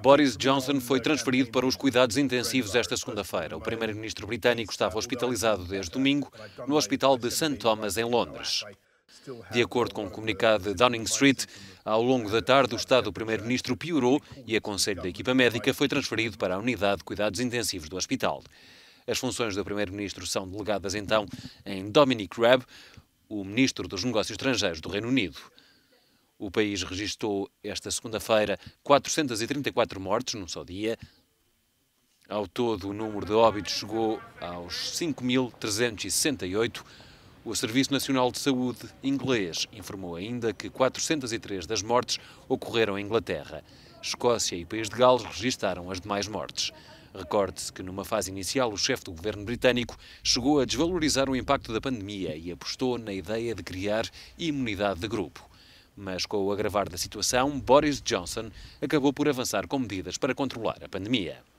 Boris Johnson foi transferido para os cuidados intensivos esta segunda-feira. O primeiro-ministro britânico estava hospitalizado desde domingo no Hospital de St. Thomas, em Londres. De acordo com o um comunicado de Downing Street, ao longo da tarde, o estado do primeiro-ministro piorou e a conselho da equipa médica foi transferido para a unidade de cuidados intensivos do hospital. As funções do primeiro-ministro são delegadas então em Dominic Raab, o ministro dos Negócios Estrangeiros do Reino Unido. O país registrou esta segunda-feira 434 mortes num só dia. Ao todo, o número de óbitos chegou aos 5.368. O Serviço Nacional de Saúde inglês informou ainda que 403 das mortes ocorreram em Inglaterra. Escócia e País de Gales registaram as demais mortes. Recorde-se que, numa fase inicial, o chefe do governo britânico chegou a desvalorizar o impacto da pandemia e apostou na ideia de criar imunidade de grupo mas com o agravar da situação, Boris Johnson acabou por avançar com medidas para controlar a pandemia.